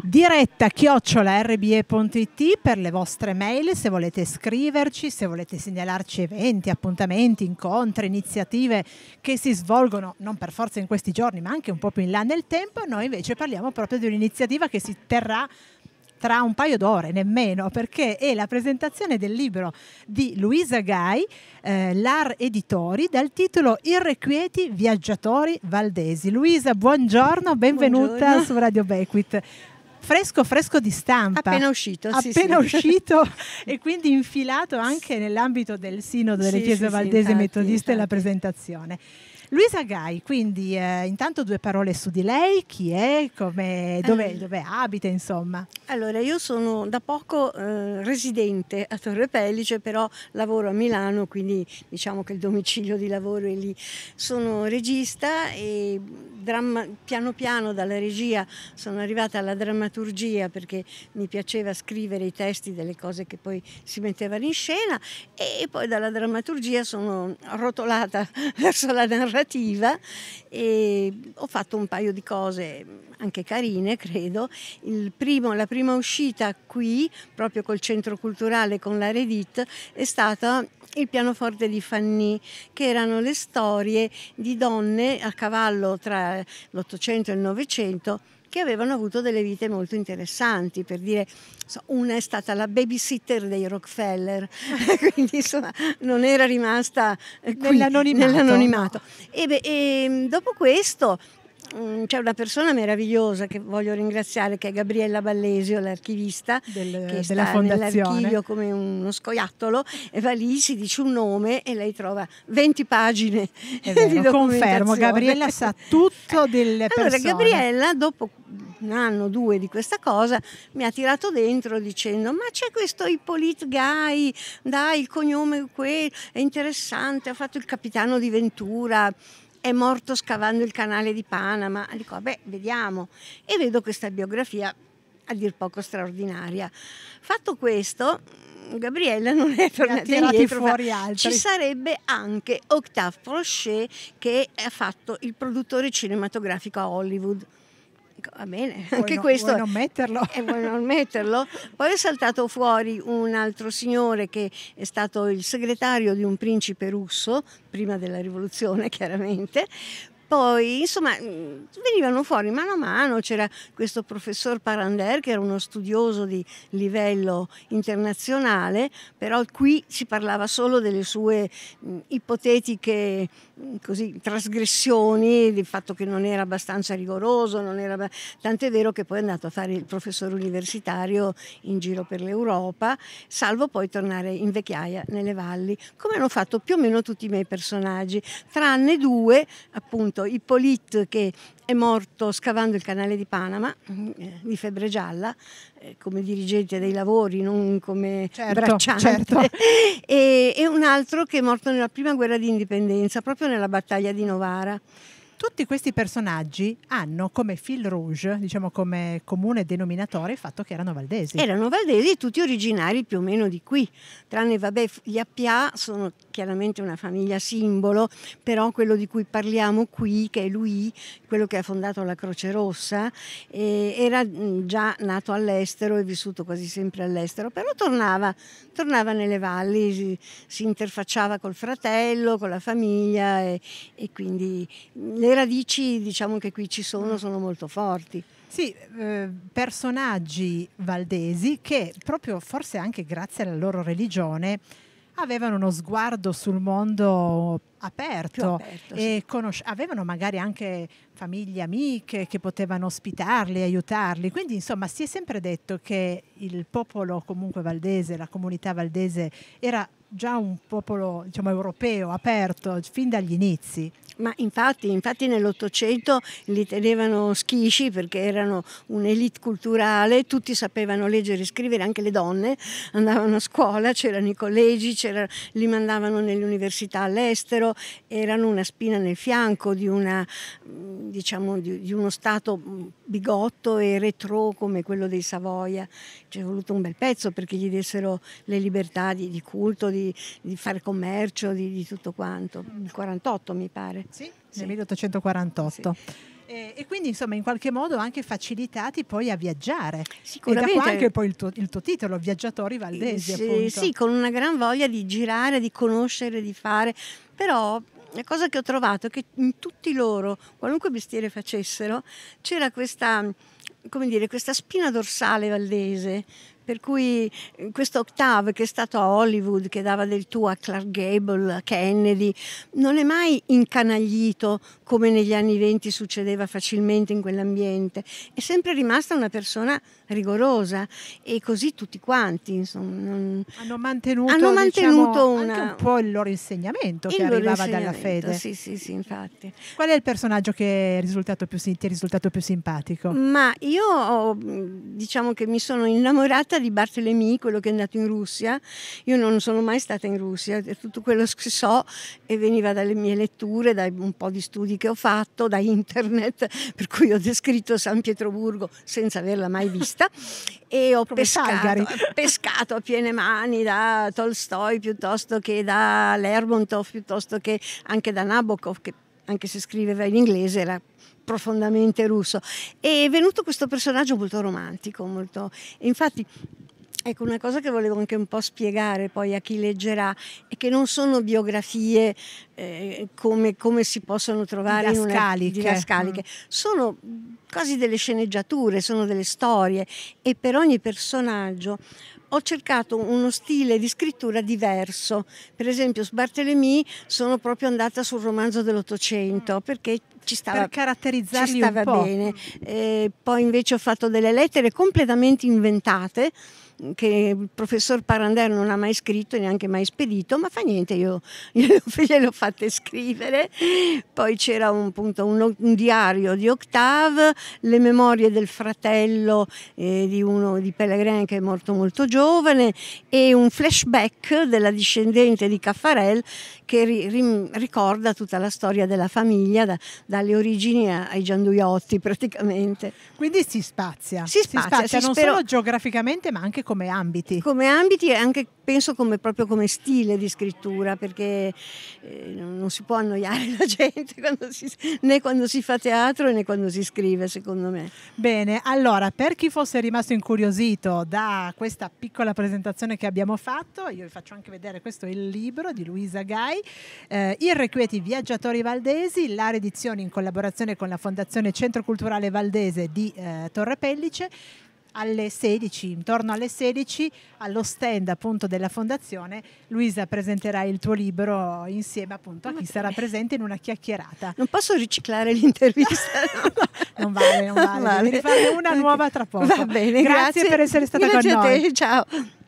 diretta chiocciola rbe.it per le vostre mail se volete scriverci, se volete segnalarci eventi, appuntamenti, incontri, iniziative che si svolgono non per forza in questi giorni ma anche un po' più in là nel tempo. Noi invece parliamo proprio di un'iniziativa che si terrà tra un paio d'ore, nemmeno, perché è la presentazione del libro di Luisa Gai, eh, l'AR Editori, dal titolo Irrequieti viaggiatori valdesi. Luisa, buongiorno, benvenuta buongiorno. su Radio Bequit fresco fresco di stampa appena uscito sì, appena sì. uscito e quindi infilato anche nell'ambito del sinodo delle sì, chiese valdese metodiste infatti. la presentazione Luisa Gai, quindi eh, intanto due parole su di lei, chi è, come, dove, eh. dove, abita insomma. Allora io sono da poco eh, residente a Torre Pellice, però lavoro a Milano, quindi diciamo che il domicilio di lavoro è lì. Sono regista e dramma, piano piano dalla regia sono arrivata alla drammaturgia perché mi piaceva scrivere i testi delle cose che poi si mettevano in scena e poi dalla drammaturgia sono rotolata verso la narrazione narrativa e ho fatto un paio di cose anche carine, credo. Primo, la prima uscita qui, proprio col centro culturale, con la Redit, è stata il pianoforte di Fanny, che erano le storie di donne a cavallo tra l'Ottocento e il Novecento che avevano avuto delle vite molto interessanti, per dire una è stata la babysitter dei Rockefeller, quindi insomma non era rimasta qui, nell'anonimato. nell'anonimato. E, beh, e ehm, dopo questo Mm, c'è una persona meravigliosa che voglio ringraziare, che è Gabriella Ballesio, l'archivista, Del, che della fondazione. come uno scoiattolo, e va lì, si dice un nome e lei trova 20 pagine vero, di Confermo, Gabriella sa tutto delle persone. Allora, Gabriella, dopo un anno o due di questa cosa, mi ha tirato dentro dicendo ma c'è questo Hippolyte Guy, dai, il cognome è interessante, ha fatto il capitano di Ventura è morto scavando il canale di Panama. Dico, ah, beh, vediamo. E vedo questa biografia a dir poco straordinaria. Fatto questo, Gabriella non è tornata indietro. Fuori altri. Ci sarebbe anche Octave Prochet che ha fatto il produttore cinematografico a Hollywood. Va bene, vuoi anche no, questo. Vuoi non metterlo. E eh, vuoi non metterlo. Poi è saltato fuori un altro signore che è stato il segretario di un principe russo, prima della rivoluzione chiaramente, poi insomma mm, venivano fuori mano a mano, c'era questo professor Parander che era uno studioso di livello internazionale, però qui si parlava solo delle sue mh, mm, ipotetiche mh, mm, così, trasgressioni, del fatto che non era abbastanza rigoroso, non era... tant'è vero che poi è andato a fare il professore universitario in giro per l'Europa, salvo poi tornare in vecchiaia nelle valli, come hanno fatto più o meno tutti i miei personaggi, tranne due appunto appunto Hippolyte che è morto scavando il canale di Panama mm, eh, di febbre gialla eh, come dirigente dei lavori, non come certo, bracciante, certo. E, e un altro che è morto nella prima guerra di indipendenza, proprio nella battaglia di Novara. Tutti questi personaggi hanno come fil rouge, diciamo come comune denominatore, il fatto che erano valdesi. Erano valdesi tutti originari più o meno di qui, tranne vabbè, gli Appia sono chiaramente una famiglia simbolo, però quello di cui parliamo qui, che è lui, quello che ha fondato la Croce Rossa, era mm, già nato all'estero e vissuto quasi sempre all'estero, però tornava, tornava nelle valli, si, si, interfacciava col fratello, con la famiglia e, e quindi mm, le radici diciamo che qui ci sono, mm. sono molto forti. Sì, eh, personaggi valdesi che proprio forse anche grazie alla loro religione avevano uno sguardo sul mondo aperto, aperto e conosce- avevano magari anche famiglie amiche che potevano ospitarli, aiutarli. Quindi insomma si è sempre detto che il popolo comunque valdese, la comunità valdese era già un popolo diciamo, europeo, aperto, fin dagli inizi. Ma infatti, infatti nell'Ottocento li tenevano schisci perché erano un'elite culturale, tutti sapevano leggere e scrivere, anche le donne andavano a scuola, c'erano i collegi, li mandavano nelle università all'estero, erano una spina nel fianco di, una, diciamo, di, di uno Stato mm, bigotto e retro come quello dei Savoia. Ci è voluto un bel pezzo perché gli dessero le libertà di, di culto, di, di fare commercio, di tutto quanto. Il 48 mi pare sì, nel 1848. Sì. E, eh, e, quindi insomma in qualche modo anche facilitati poi a viaggiare. E da qua anche poi il tuo, il tuo titolo, Viaggiatori Valdesi. Sì, sì, con una gran voglia di girare, di conoscere, di fare, però la cosa che ho trovato è che in tutti loro, qualunque mestiere facessero, c'era questa, dire, questa spina dorsale valdese, per cui eh, questo octave che è stato a Hollywood, che dava del tu a Clark Gable, a Kennedy, non è mai incanaglito come negli anni venti succedeva facilmente in quell'ambiente. È sempre rimasta una persona rigorosa e così tutti quanti. Insomma, non... Hanno mantenuto, hanno diciamo, mantenuto diciamo, una... un po' il loro insegnamento il che loro arrivava insegnamento, dalla fede. Sì, sì, sì, infatti. Qual è il personaggio che è risultato più, ti è risultato più simpatico? Ma io mm, diciamo che mi sono innamorata raccolta di Bartolomei, quello che è nato in Russia. Io non sono mai stata in Russia, tutto quello che so e veniva dalle mie letture, da un po' di studi che ho fatto, da internet, per cui ho descritto San Pietroburgo senza averla mai vista e ho pescato, pescato, a piene mani da Tolstoi piuttosto che da Lermontov, piuttosto che anche da Nabokov, che anche se scriveva in inglese, era profondamente russo. E è venuto questo personaggio molto romantico, molto... infatti Ecco, una cosa che volevo anche un po' spiegare poi a chi leggerà è che non sono biografie eh, come, come, si possono trovare didascaliche. in una, didascaliche, mm. sono quasi delle sceneggiature, sono delle storie e per ogni personaggio ho cercato uno stile di scrittura diverso. Per esempio, su Barthelemy sono proprio andata sul romanzo dell'Ottocento mm. perché ci stava, per caratterizzarli ci stava bene. Eh, poi invece ho fatto delle lettere completamente inventate che il professor Parander non ha mai scritto e neanche mai spedito, ma fa niente, io gliel'ho fatta scrivere. Poi c'era un, appunto, un, un, diario di Octave, le memorie del fratello eh, di uno di Pellegrin che è morto molto giovane e un flashback della discendente di Caffarel che ri, ri, ricorda tutta la storia della famiglia da, dalle origini ai gianduiotti praticamente. Quindi si spazia, si spazia, si spazia non spero... solo geograficamente ma anche come ambiti. Come ambiti e anche penso come, proprio come stile di scrittura, perché eh, non si può annoiare la gente quando si, né quando si fa teatro né quando si scrive, secondo me. Bene, allora per chi fosse rimasto incuriosito da questa piccola presentazione che abbiamo fatto, io vi faccio anche vedere questo è il libro di Luisa Gai, eh, Irrequieti Viaggiatori Valdesi, la redizione in collaborazione con la Fondazione Centro Culturale Valdese di eh, Torre Pellice alle 16, intorno alle 16, allo stand appunto della fondazione, Luisa presenterà il tuo libro insieme appunto a chi sarà presente in una chiacchierata. Non posso riciclare l'intervista? non vale, non vale. vale. Ne una nuova tra poco. Va bene, grazie, grazie per essere stata grazie con noi. Te, ciao.